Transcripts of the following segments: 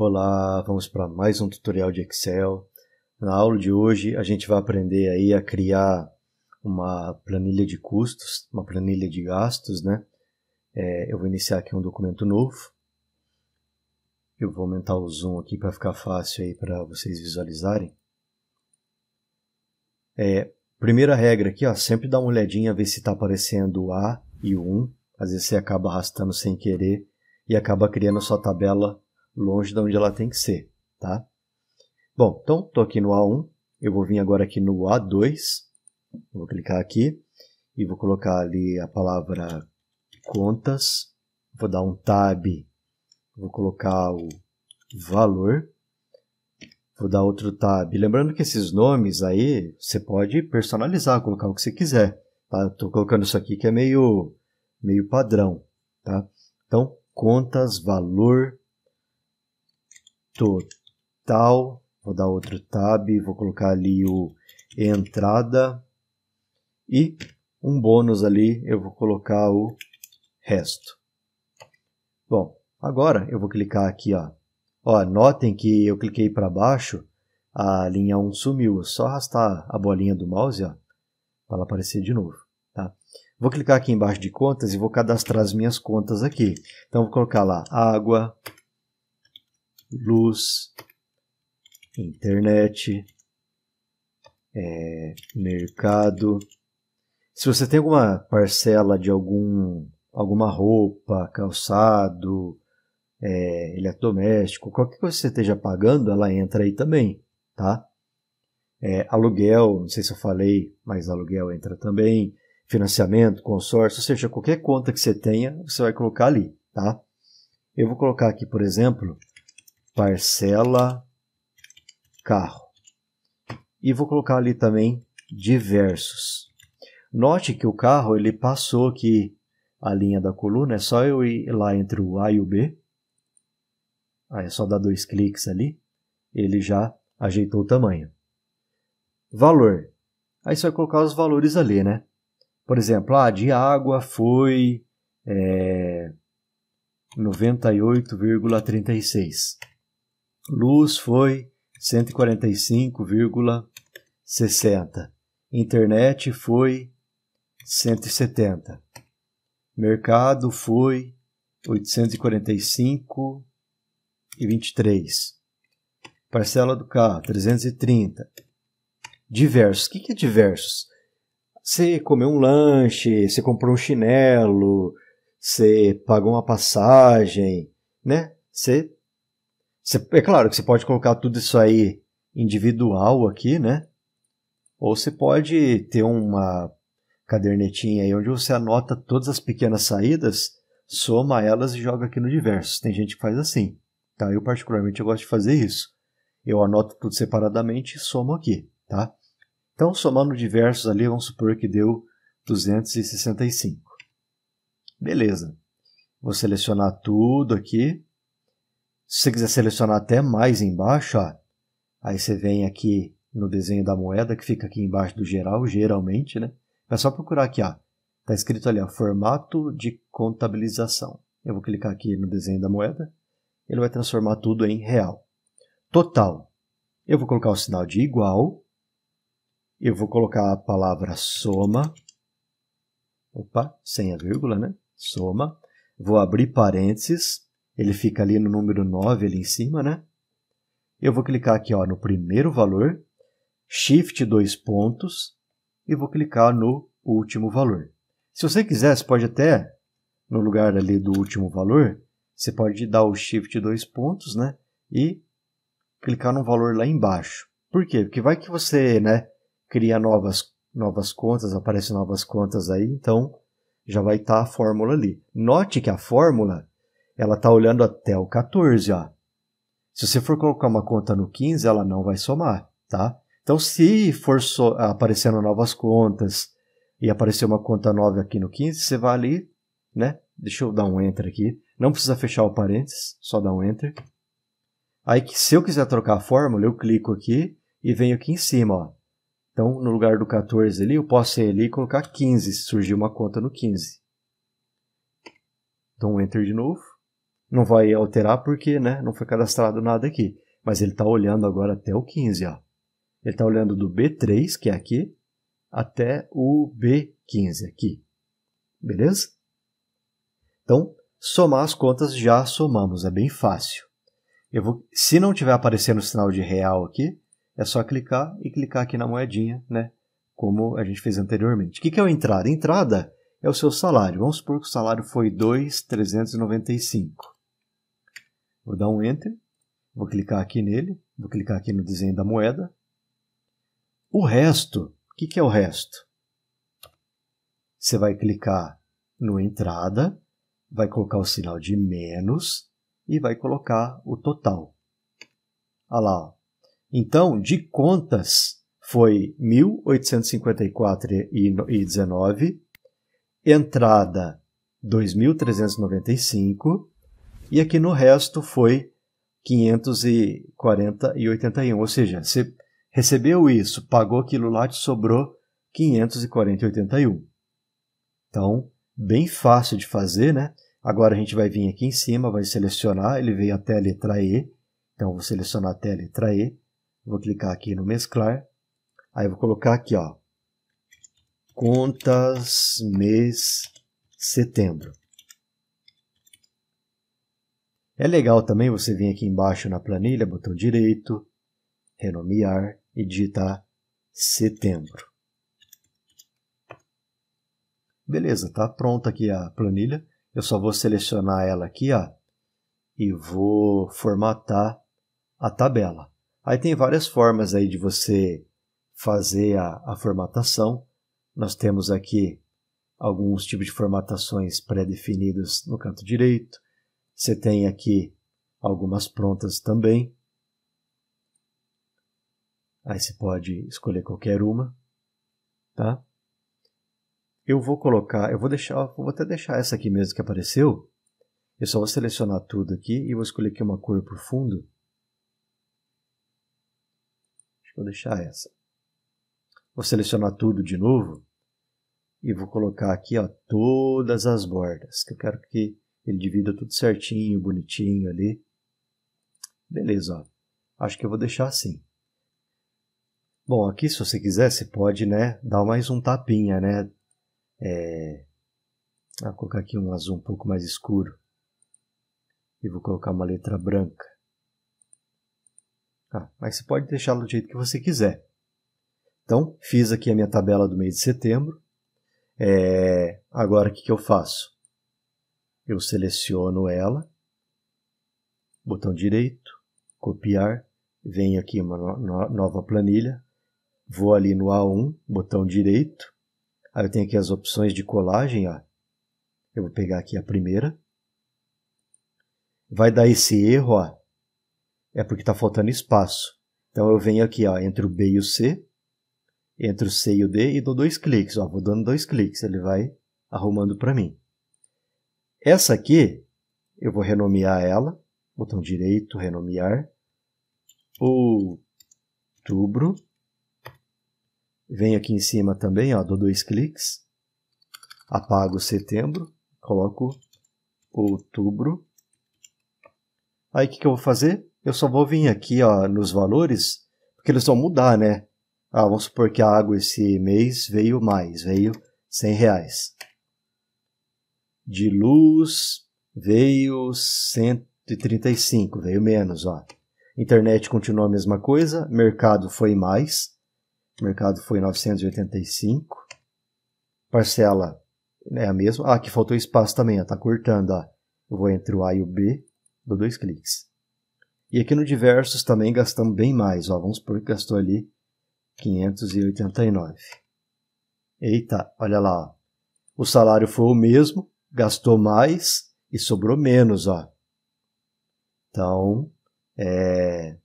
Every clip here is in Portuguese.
Olá, vamos para mais um tutorial de Excel. Na aula de hoje a gente vai aprender aí a criar uma planilha de custos, uma planilha de gastos, né? É, eu vou iniciar aqui um documento novo. Eu vou aumentar o zoom aqui para ficar fácil aí para vocês visualizarem. É, primeira regra aqui, ó, sempre dá uma olhadinha ver se está aparecendo o A e o 1. Às vezes você acaba arrastando sem querer e acaba criando a sua tabela longe de onde ela tem que ser, tá? Bom, então estou aqui no A1, eu vou vir agora aqui no A2, vou clicar aqui e vou colocar ali a palavra contas, vou dar um tab, vou colocar o valor, vou dar outro tab. Lembrando que esses nomes aí você pode personalizar, colocar o que você quiser. Tá? Estou colocando isso aqui que é meio, meio padrão. Tá? Então, contas, valor, total. Vou dar outro tab, vou colocar ali o entrada e um bônus ali, eu vou colocar o resto. Bom, agora eu vou clicar aqui, ó. Ó, notem que eu cliquei para baixo, a linha 1 sumiu. É só arrastar a bolinha do mouse, ó, para ela aparecer de novo, tá? Vou clicar aqui embaixo de contas e vou cadastrar as minhas contas aqui. Então, vou colocar lá água, luz, internet, é, mercado. Se você tem alguma parcela de algum, alguma roupa, calçado, é, eletrodoméstico, qualquer coisa que você esteja pagando, ela entra aí também, tá? É, aluguel, não sei se eu falei, mas aluguel entra também, financiamento, consórcio, ou seja, qualquer conta que você tenha, você vai colocar ali, tá? Eu vou colocar aqui, por exemplo, parcela carro. E vou colocar ali também diversos. Note que o carro ele passou aqui a linha da coluna, é só eu ir lá entre o A e o B. Aí é só dar dois cliques ali, ele já ajeitou o tamanho. Valor. Aí você vai colocar os valores ali, né? Por exemplo, ah, de água foi é, eh, 98,36. Luz foi 145,60. Internet foi 170. Mercado foi 845,23. e Parcela do carro 330. Diversos. O que é diversos? Você comeu um lanche, você comprou um chinelo, você pagou uma passagem, né? Você é claro que você pode colocar tudo isso aí individual aqui, né? Ou você pode ter uma cadernetinha aí onde você anota todas as pequenas saídas, soma elas e joga aqui no diversos. Tem gente que faz assim. Tá? Eu particularmente eu gosto de fazer isso. Eu anoto tudo separadamente e somo aqui, tá? Então, somando diversos ali, vamos supor que deu 265. Beleza. Vou selecionar tudo aqui se você quiser selecionar até mais embaixo, ó, aí você vem aqui no desenho da moeda, que fica aqui embaixo do geral, geralmente, né? É só procurar aqui, ó. Tá escrito ali, ó, formato de contabilização. Eu vou clicar aqui no desenho da moeda. Ele vai transformar tudo em real. Total. Eu vou colocar o sinal de igual. Eu vou colocar a palavra soma. Opa, sem a vírgula, né? Soma. Vou abrir parênteses ele fica ali no número 9 ali em cima, né? Eu vou clicar aqui ó, no primeiro valor, Shift dois pontos e vou clicar no último valor. Se você quiser, você pode até, no lugar ali do último valor, você pode dar o Shift dois pontos né, e clicar no valor lá embaixo. Por quê? Porque vai que você né, cria novas, novas contas, aparecem novas contas aí, então já vai estar tá a fórmula ali. Note que a fórmula ela está olhando até o 14, ó. Se você for colocar uma conta no 15, ela não vai somar, tá? Então, se for so aparecendo novas contas e aparecer uma conta nova aqui no 15, você vai ali, né? Deixa eu dar um enter aqui. Não precisa fechar o parênteses, só dar um enter. Aí, se eu quiser trocar a fórmula, eu clico aqui e venho aqui em cima, ó. Então, no lugar do 14 ali, eu posso ir ali e colocar 15, se surgir uma conta no 15. Dou um enter de novo. Não vai alterar porque né, não foi cadastrado nada aqui. Mas ele está olhando agora até o 15. Ó. Ele está olhando do B3, que é aqui, até o B15 aqui. Beleza? Então, somar as contas já somamos, é bem fácil. Eu vou, se não tiver aparecendo o sinal de real aqui, é só clicar e clicar aqui na moedinha, né? Como a gente fez anteriormente. O que, é a entrada? Entrada é o seu salário. Vamos supor que o salário foi 2,395. Vou dar um Enter, vou clicar aqui nele, vou clicar aqui no desenho da moeda. O resto, o que, que é o resto? Você vai clicar no entrada, vai colocar o sinal de menos e vai colocar o total. Olha lá. Então, de contas, foi 1.854,19, entrada 2.395, e aqui no resto foi 540,81, ou seja, você recebeu isso, pagou aquilo lá, te sobrou 540,81. Então, bem fácil de fazer, né? Agora a gente vai vir aqui em cima, vai selecionar, ele veio até a letra E, então vou selecionar até a letra E, vou clicar aqui no mesclar, aí vou colocar aqui, ó, contas mês setembro. É legal também você vir aqui embaixo na planilha, botão direito, renomear e digitar setembro. Beleza, tá pronta aqui a planilha. Eu só vou selecionar ela aqui, ó, e vou formatar a tabela. Aí tem várias formas aí de você fazer a, a formatação. Nós temos aqui alguns tipos de formatações pré-definidas no canto direito. Você tem aqui algumas prontas também. Aí você pode escolher qualquer uma, tá? Eu vou colocar, eu vou deixar, eu vou até deixar essa aqui mesmo que apareceu. Eu só vou selecionar tudo aqui e vou escolher aqui uma cor para o fundo. Acho que vou deixar essa. Vou selecionar tudo de novo e vou colocar aqui ó, todas as bordas, que eu quero que ele divida tudo certinho, bonitinho ali. Beleza, ó. acho que eu vou deixar assim. Bom, aqui se você quiser, você pode né, dar mais um tapinha, né? É... Vou ah, colocar aqui um azul um pouco mais escuro. E vou colocar uma letra branca. Ah, mas você pode deixá-lo do jeito que você quiser. Então, fiz aqui a minha tabela do mês de setembro. É... Agora, o que, que eu faço? eu seleciono ela, botão direito, copiar, venho aqui uma no nova planilha, vou ali no A1, botão direito, aí eu tenho aqui as opções de colagem, ó. eu vou pegar aqui a primeira, vai dar esse erro, ó. é porque está faltando espaço, então eu venho aqui ó, entre o B e o C, entre o C e o D e dou dois cliques, ó. vou dando dois cliques, ele vai arrumando para mim. Essa aqui, eu vou renomear ela, botão direito, renomear, outubro, venho aqui em cima também, ó, dou dois cliques, apago setembro, coloco outubro. Aí o que, que eu vou fazer? Eu só vou vir aqui ó, nos valores, porque eles vão mudar, né? Ah, vamos supor que a água esse mês veio mais, veio 100 reais de luz veio 135, veio menos, ó. Internet continuou a mesma coisa, mercado foi mais, mercado foi 985, parcela é a mesma. Ah, aqui faltou espaço também, ó, tá cortando, ó. Eu vou entre o A e o B, dou dois cliques. E aqui no diversos também gastamos bem mais, ó, vamos por que gastou ali 589. Eita, olha lá, ó. o salário foi o mesmo, gastou mais e sobrou menos, ó. Então, é,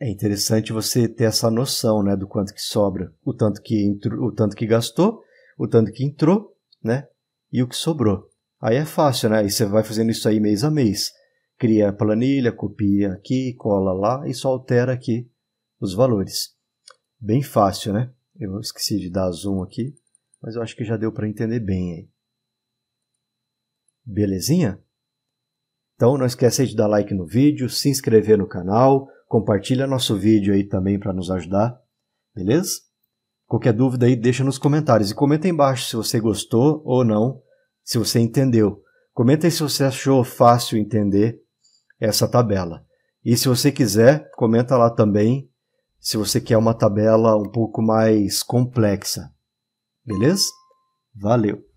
É interessante você ter essa noção, né, do quanto que sobra, o tanto que entrou, o tanto que gastou, o tanto que entrou, né, e o que sobrou. Aí é fácil, né? e você vai fazendo isso aí mês a mês. Cria a planilha, copia aqui, cola lá e só altera aqui os valores. Bem fácil, né? Eu esqueci de dar zoom aqui mas eu acho que já deu para entender bem aí. Belezinha? Então não esquece de dar like no vídeo, se inscrever no canal, compartilha nosso vídeo aí também para nos ajudar, beleza? Qualquer dúvida aí deixa nos comentários e comenta embaixo se você gostou ou não, se você entendeu. Comenta aí se você achou fácil entender essa tabela. E se você quiser, comenta lá também se você quer uma tabela um pouco mais complexa. Beleza? Valeu!